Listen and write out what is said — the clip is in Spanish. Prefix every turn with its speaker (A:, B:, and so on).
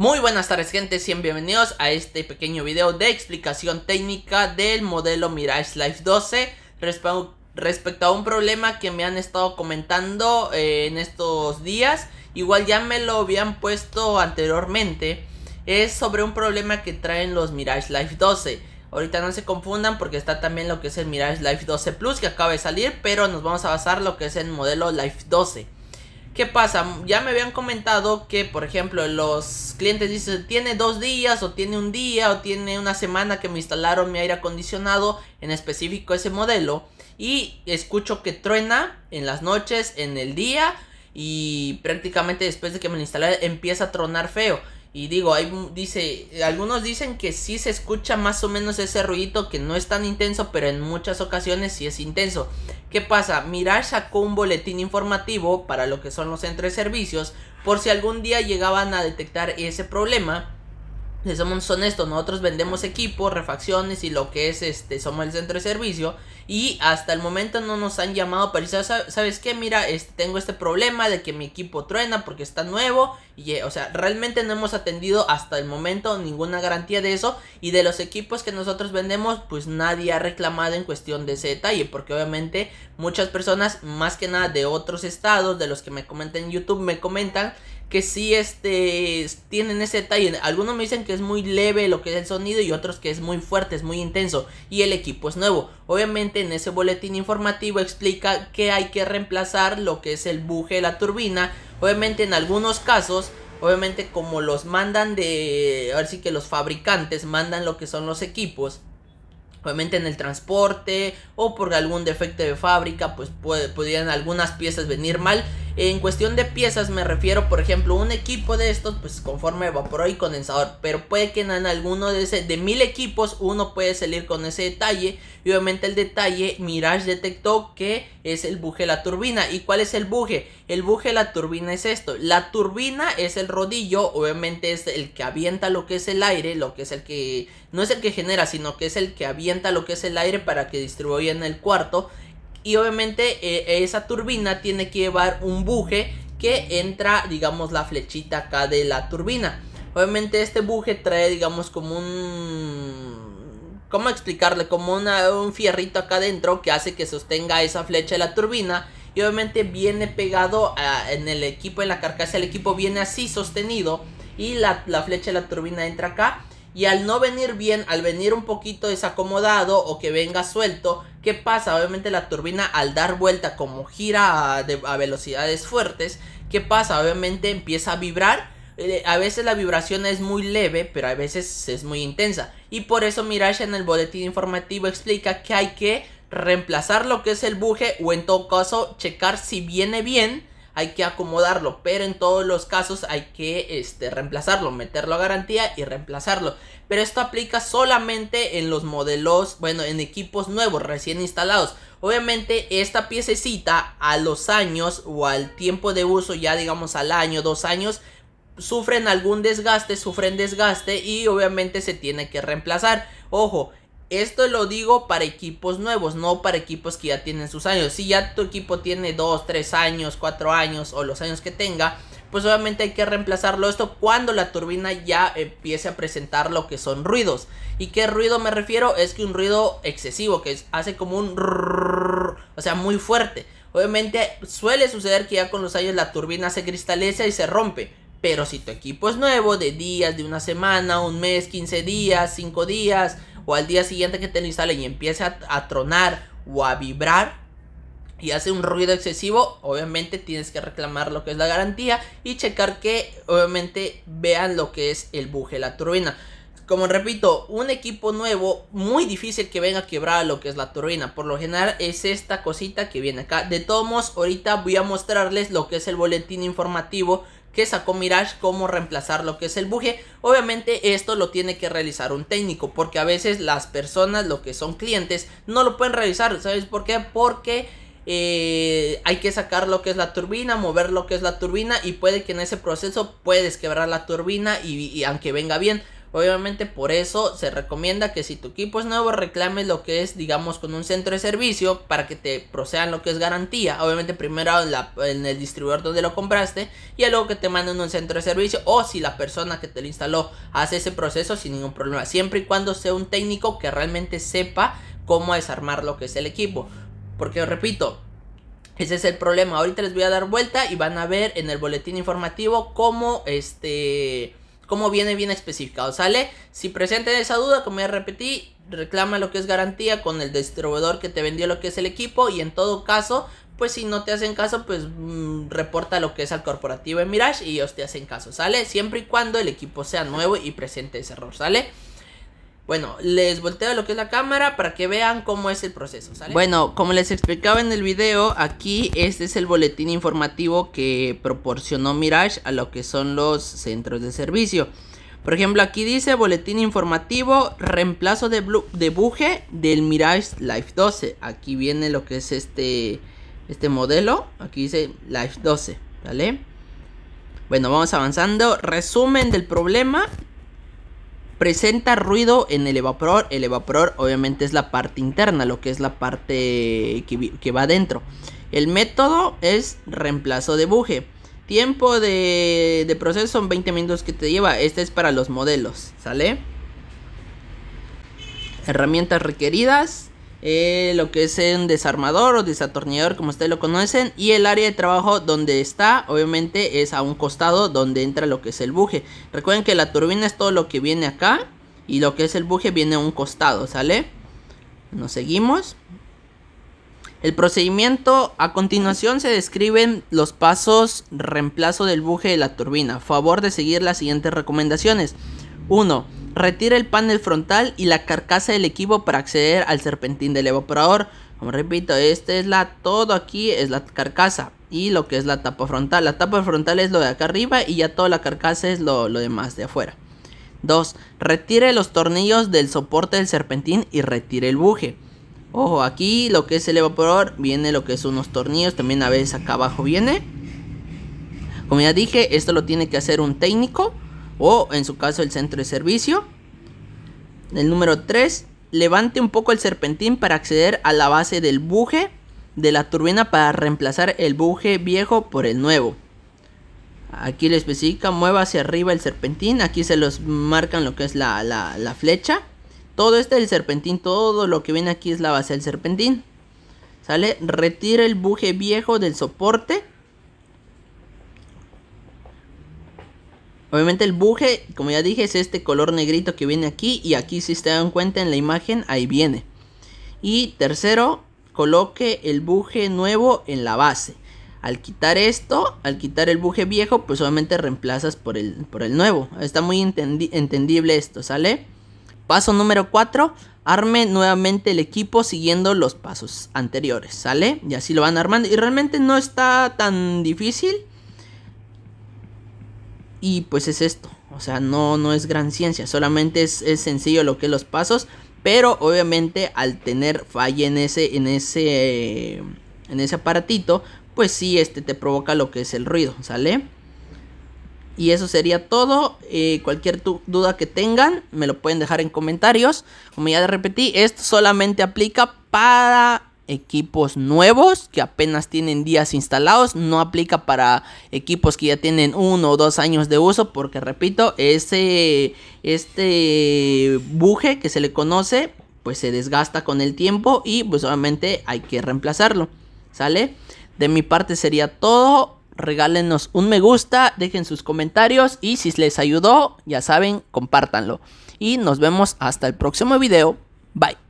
A: Muy buenas tardes gente, y bienvenidos a este pequeño video de explicación técnica del modelo Mirage Life 12 respecto a un problema que me han estado comentando eh, en estos días, igual ya me lo habían puesto anteriormente, es sobre un problema que traen los Mirage Life 12. Ahorita no se confundan porque está también lo que es el Mirage Life 12 Plus que acaba de salir, pero nos vamos a basar lo que es el modelo Life 12. ¿Qué pasa? Ya me habían comentado que, por ejemplo, los clientes dicen, tiene dos días o tiene un día o tiene una semana que me instalaron mi aire acondicionado, en específico ese modelo. Y escucho que truena en las noches, en el día y prácticamente después de que me lo instalé empieza a tronar feo. Y digo, hay, dice, algunos dicen que sí se escucha más o menos ese ruidito que no es tan intenso, pero en muchas ocasiones sí es intenso. ¿Qué pasa? Mirar sacó un boletín informativo para lo que son los servicios, por si algún día llegaban a detectar ese problema si somos honestos, nosotros vendemos equipos, refacciones y lo que es este, somos el centro de servicio. Y hasta el momento no nos han llamado para decir, ¿sabes qué? Mira, este, tengo este problema de que mi equipo truena porque está nuevo. Y, eh, o sea, realmente no hemos atendido hasta el momento ninguna garantía de eso. Y de los equipos que nosotros vendemos, pues nadie ha reclamado en cuestión de ese detalle. Porque obviamente muchas personas, más que nada de otros estados, de los que me comentan en YouTube, me comentan que sí este, tienen ese detalle. Algunos me dicen que es muy leve lo que es el sonido y otros que es muy fuerte, es muy intenso y el equipo es nuevo. Obviamente en ese boletín informativo explica que hay que reemplazar lo que es el buje de la turbina. Obviamente en algunos casos obviamente como los mandan de, ver sí que los fabricantes mandan lo que son los equipos, obviamente en el transporte o por algún defecto de fábrica, pues podrían algunas piezas venir mal en cuestión de piezas me refiero, por ejemplo, un equipo de estos pues conforme evaporó y condensador, pero puede que en alguno de ese de mil equipos uno puede salir con ese detalle y obviamente el detalle Mirage detectó que es el buje de la turbina. ¿Y cuál es el buje? El buje de la turbina es esto. La turbina es el rodillo, obviamente es el que avienta lo que es el aire, lo que es el que no es el que genera, sino que es el que avienta lo que es el aire para que distribuya en el cuarto y obviamente eh, esa turbina tiene que llevar un buje que entra, digamos, la flechita acá de la turbina. Obviamente este buje trae, digamos, como un... ¿Cómo explicarle? Como una, un fierrito acá adentro que hace que sostenga esa flecha de la turbina. Y obviamente viene pegado en el equipo, en la carcasa el equipo, viene así sostenido. Y la, la flecha de la turbina entra acá y al no venir bien, al venir un poquito desacomodado o que venga suelto, ¿qué pasa? Obviamente la turbina al dar vuelta como gira a, velocidades fuertes, ¿qué pasa? Obviamente empieza a vibrar. Eh, a veces la vibración es muy leve, pero a veces es muy intensa. Y por eso Mirage en el boletín informativo explica que hay que reemplazar lo que es el buje o en todo caso checar si viene bien hay que acomodarlo, pero en todos los casos hay que este, reemplazarlo, meterlo a garantía y reemplazarlo. Pero esto aplica solamente en los modelos, bueno, en equipos nuevos, recién instalados. Obviamente esta piececita a los años o al tiempo de uso, ya digamos al año, dos años, sufren algún desgaste, sufren desgaste y obviamente se tiene que reemplazar. Ojo, esto lo digo para equipos nuevos, no para equipos que ya tienen sus años. Si ya tu equipo tiene 2, 3 años, 4 años o los años que tenga, pues obviamente hay que reemplazarlo esto cuando la turbina ya empiece a presentar lo que son ruidos. ¿Y qué ruido me refiero? Es que un ruido excesivo, que hace como un... o sea, muy fuerte. Obviamente suele suceder que ya con los años la turbina se cristaliza y se rompe. Pero si tu equipo es nuevo, de días, de una semana, un mes, 15 días, 5 días o al día siguiente que te lo instale y empiece a, tronar o a vibrar, y hace un ruido excesivo, obviamente tienes que reclamar lo que es la garantía y checar que obviamente vean lo que es el buje, la turbina. Como repito, un equipo nuevo, muy difícil que venga a quebrar lo que es la turbina. Por lo general es esta cosita que viene acá. De todos modos, ahorita voy a mostrarles lo que es el boletín informativo que sacó Mirage cómo reemplazar lo que es el buje. Obviamente esto lo tiene que realizar un técnico porque a veces las personas, lo que son clientes, no lo pueden realizar. ¿Sabes por qué? Porque... Eh, hay que sacar lo que es la turbina, mover lo que es la turbina y puede que en ese proceso puedes quebrar la turbina y aunque venga bien, Obviamente por eso se recomienda que si tu equipo es nuevo reclames lo que es digamos con un centro de servicio para que te procedan lo que es garantía. Obviamente primero en, el distribuidor donde lo compraste y luego que te manden un centro de servicio o si la persona que te lo instaló hace ese proceso sin ningún problema. Siempre y cuando sea un técnico que realmente sepa cómo desarmar lo que es el equipo. Porque repito, ese es el problema. Ahorita les voy a dar vuelta y van a ver en el boletín informativo cómo este cómo viene bien especificado, ¿sale? Si presenten esa duda, como ya repetí, reclama lo que es garantía con el distribuidor que te vendió lo que es el equipo y en todo caso, pues si no te hacen caso, pues mm, reporta lo que es al corporativo en Mirage y ellos te hacen caso, ¿sale? Siempre y cuando el equipo sea nuevo y presente ese error, ¿sale? Bueno, les volteo lo que es la cámara para que vean cómo es el proceso, ¿sale? Bueno, como les explicaba en el video, aquí este es el boletín informativo que proporcionó Mirage a lo que son los centros de servicio. Por ejemplo, aquí dice boletín informativo, reemplazo de, buje del Mirage Life 12. Aquí viene lo que es este, este modelo, aquí dice Life 12, ¿vale? Bueno, vamos avanzando. Resumen del problema presenta ruido en el evaporador. El evaporador obviamente es la parte interna, lo que es la parte que, va adentro. El método es reemplazo de buje. Tiempo de, de, proceso son 20 minutos que te lleva. Este es para los modelos, ¿sale? Herramientas requeridas. Eh, lo que es un desarmador o desatornillador como ustedes lo conocen y el área de trabajo donde está obviamente es a un costado donde entra lo que es el buje recuerden que la turbina es todo lo que viene acá y lo que es el buje viene a un costado sale nos seguimos el procedimiento a continuación se describen los pasos reemplazo del buje de la turbina favor de seguir las siguientes recomendaciones 1 Retire el panel frontal y la carcasa del equipo para acceder al serpentín del evaporador. Como repito, esta es la todo aquí es la carcasa y lo que es la tapa frontal. La tapa frontal es lo de acá arriba y ya toda la carcasa es lo, lo demás de afuera. 2. Retire los tornillos del soporte del serpentín y retire el buje. Ojo, aquí lo que es el evaporador viene lo que es unos tornillos, también a veces acá abajo viene. Como ya dije, esto lo tiene que hacer un técnico o en su caso el centro de servicio. El número 3, levante un poco el serpentín para acceder a la base del buje de la turbina para reemplazar el buje viejo por el nuevo. Aquí le especifica, mueva hacia arriba el serpentín. Aquí se los marcan lo que es la, flecha. Todo este el serpentín, todo lo que viene aquí es la base del serpentín. ¿Sale? Retire el buje viejo del soporte Obviamente el buje, como ya dije, es este color negrito que viene aquí. Y aquí si se dan cuenta en la imagen, ahí viene. Y tercero, coloque el buje nuevo en la base. Al quitar esto, al quitar el buje viejo, pues obviamente reemplazas por el, por el nuevo. Está muy entendible esto, ¿sale? Paso número 4, arme nuevamente el equipo siguiendo los pasos anteriores, ¿sale? Y así lo van armando. Y realmente no está tan difícil. Y pues es esto. O sea, no, no es gran ciencia. Solamente es, es sencillo lo que es los pasos. Pero obviamente al tener falla en ese, en ese, en ese aparatito, pues sí, este te provoca lo que es el ruido, ¿sale? Y eso sería todo. Eh, cualquier duda que tengan, me lo pueden dejar en comentarios. Como ya repetí, esto solamente aplica para equipos nuevos que apenas tienen días instalados. No aplica para equipos que ya tienen uno o dos años de uso. Porque repito, ese, este buje que se le conoce, pues se desgasta con el tiempo y pues obviamente hay que reemplazarlo. ¿Sale? De mi parte sería todo. Regálenos un me gusta, dejen sus comentarios y si les ayudó, ya saben, compártanlo. Y nos vemos hasta el próximo video. Bye.